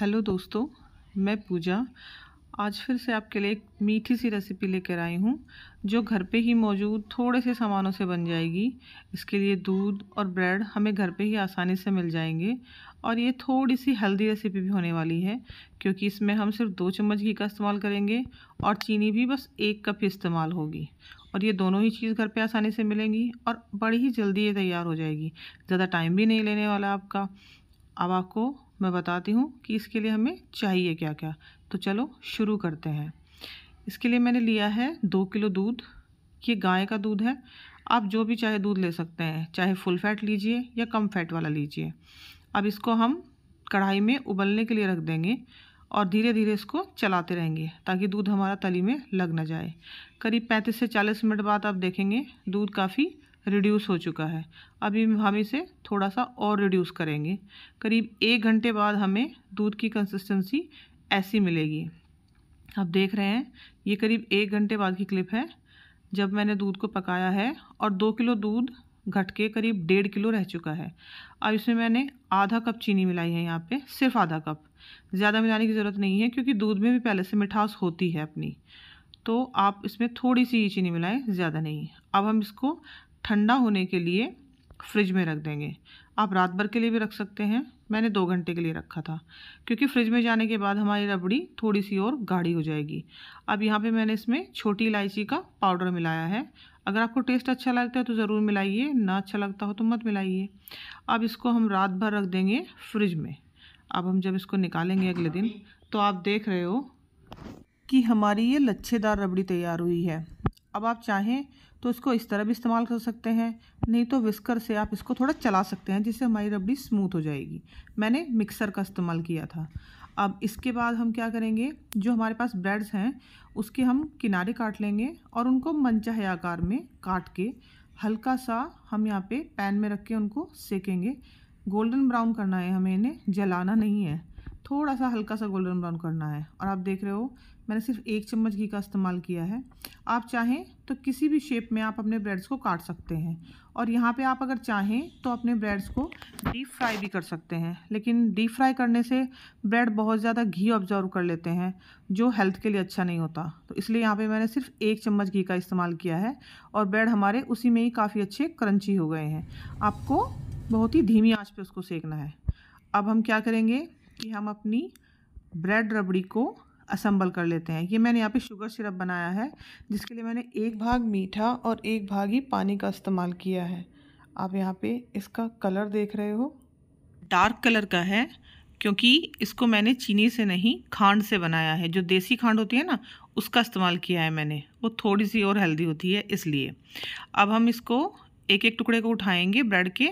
hello दोस्तों मैं पूजा आज फिर से आपके लिए एक मीठी सी रेसिपी लेकर आई हूँ जो घर पे ही मौजूद थोड़े से सामानों से बन जाएगी इसके लिए दूध और ब्रेड हमें घर पे ही आसानी से मिल जाएंगे और ये थोड़ी सी हेल्दी रेसिपी भी होने वाली है क्योंकि इसमें हम सिर्फ दो चम्मच घी का इस्तेमाल करेंगे और चीनी भी बस एक कप ही इस्तेमाल होगी और ये दोनों ही चीज़ घर पे आसानी से मिलेंगी और बड़ी ही जल्दी ये तैयार हो जाएगी ज़्यादा टाइम भी नहीं लेने वाला आपका अब आपको मैं बताती हूँ कि इसके लिए हमें चाहिए क्या क्या तो चलो शुरू करते हैं इसके लिए मैंने लिया है दो किलो दूध ये गाय का दूध है आप जो भी चाहे दूध ले सकते हैं चाहे फुल फैट लीजिए या कम फैट वाला लीजिए अब इसको हम कढ़ाई में उबलने के लिए रख देंगे और धीरे धीरे इसको चलाते रहेंगे ताकि दूध हमारा तली में लग ना जाए करीब 35 से 40 मिनट बाद आप देखेंगे दूध काफ़ी रिड्यूस हो चुका है अभी हम इसे थोड़ा सा और रिड्यूस करेंगे करीब एक घंटे बाद हमें दूध की कंसिस्टेंसी ऐसी मिलेगी आप देख रहे हैं ये करीब एक घंटे बाद की क्लिप है जब मैंने दूध को पकाया है और दो किलो दूध घट के करीब डेढ़ किलो रह चुका है अब इसमें मैंने आधा कप चीनी मिलाई है यहाँ पे सिर्फ आधा कप ज़्यादा मिलाने की ज़रूरत नहीं है क्योंकि दूध में भी पहले से मिठास होती है अपनी तो आप इसमें थोड़ी सी ही चीनी मिलाएं ज़्यादा नहीं अब हम इसको ठंडा होने के लिए फ्रिज में रख देंगे आप रात भर के लिए भी रख सकते हैं मैंने दो घंटे के लिए रखा था क्योंकि फ्रिज में जाने के बाद हमारी रबड़ी थोड़ी सी और गाढ़ी हो जाएगी अब यहाँ पे मैंने इसमें छोटी इलायची का पाउडर मिलाया है अगर आपको टेस्ट अच्छा लगता है तो ज़रूर मिलाइए ना अच्छा लगता हो तो मत मिलाइए अब इसको हम रात भर रख देंगे फ्रिज में अब हम जब इसको निकालेंगे अगले दिन तो आप देख रहे हो कि हमारी ये लच्छेदार रबड़ी तैयार हुई है अब आप चाहें तो इसको इस तरह भी इस्तेमाल कर सकते हैं नहीं तो विस्कर से आप इसको थोड़ा चला सकते हैं जिससे हमारी रबड़ी स्मूथ हो जाएगी मैंने मिक्सर का इस्तेमाल किया था अब इसके बाद हम क्या करेंगे जो हमारे पास ब्रेड्स हैं उसके हम किनारे काट लेंगे और उनको मनचाहे आकार में काट के हल्का सा हम यहाँ पे पैन में रख के उनको सेकेंगे गोल्डन ब्राउन करना है हमें इन्हें जलाना नहीं है थोड़ा सा हल्का सा गोल्डन ब्राउन करना है और आप देख रहे हो मैंने सिर्फ एक चम्मच घी का इस्तेमाल किया है आप चाहें तो किसी भी शेप में आप अपने ब्रेड्स को काट सकते हैं और यहाँ पे आप अगर चाहें तो अपने ब्रेड्स को डीप फ्राई भी कर सकते हैं लेकिन डीप फ्राई करने से ब्रेड बहुत ज़्यादा घी ऑब्जॉर्व कर लेते हैं जो हेल्थ के लिए अच्छा नहीं होता तो इसलिए यहाँ पर मैंने सिर्फ एक चम्मच घी का इस्तेमाल किया है और ब्रेड हमारे उसी में ही काफ़ी अच्छे क्रंची हो गए हैं आपको बहुत ही धीमी आँच पर उसको सेकना है अब हम क्या करेंगे कि हम अपनी ब्रेड रबड़ी को असम्बल कर लेते हैं ये मैंने यहाँ पे शुगर सिरप बनाया है जिसके लिए मैंने एक भाग मीठा और एक भाग ही पानी का इस्तेमाल किया है आप यहाँ पे इसका कलर देख रहे हो डार्क कलर का है क्योंकि इसको मैंने चीनी से नहीं खांड से बनाया है जो देसी खांड होती है ना उसका इस्तेमाल किया है मैंने वो थोड़ी सी और हेल्दी होती है इसलिए अब हम इसको एक एक टुकड़े को उठाएंगे ब्रेड के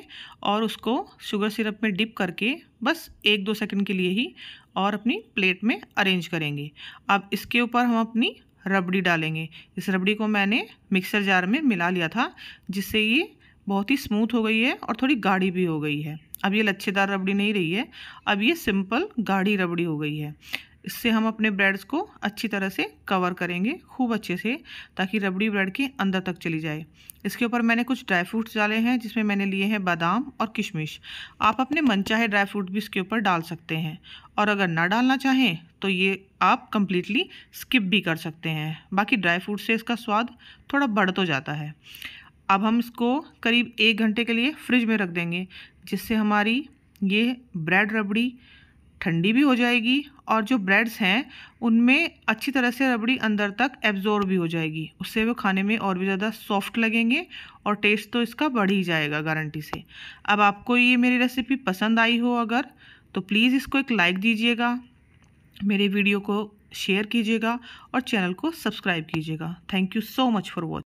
और उसको शुगर सिरप में डिप करके बस एक दो सेकंड के लिए ही और अपनी प्लेट में अरेंज करेंगे अब इसके ऊपर हम अपनी रबड़ी डालेंगे इस रबड़ी को मैंने मिक्सर जार में मिला लिया था जिससे ये बहुत ही स्मूथ हो गई है और थोड़ी गाढ़ी भी हो गई है अब ये लच्छेदार रबड़ी नहीं रही है अब ये सिंपल गाढ़ी रबड़ी हो गई है इससे हम अपने ब्रेड्स को अच्छी तरह से कवर करेंगे खूब अच्छे से ताकि रबड़ी ब्रेड के अंदर तक चली जाए इसके ऊपर मैंने कुछ ड्राई फ्रूट्स डाले हैं जिसमें मैंने लिए हैं बादाम और किशमिश आप अपने मनचाहे ड्राई फ्रूट भी इसके ऊपर डाल सकते हैं और अगर ना डालना चाहें तो ये आप कम्प्लीटली स्किप भी कर सकते हैं बाकी ड्राई फ्रूट से इसका स्वाद थोड़ा बढ़ तो जाता है अब हम इसको करीब एक घंटे के लिए फ्रिज में रख देंगे जिससे हमारी ये ब्रेड रबड़ी ठंडी भी हो जाएगी और जो ब्रेड्स हैं उनमें अच्छी तरह से रबड़ी अंदर तक एब्जॉर्ब भी हो जाएगी उससे वो खाने में और भी ज़्यादा सॉफ्ट लगेंगे और टेस्ट तो इसका बढ़ ही जाएगा गारंटी से अब आपको ये मेरी रेसिपी पसंद आई हो अगर तो प्लीज़ इसको एक लाइक दीजिएगा मेरे वीडियो को शेयर कीजिएगा और चैनल को सब्सक्राइब कीजिएगा thank you so much for watching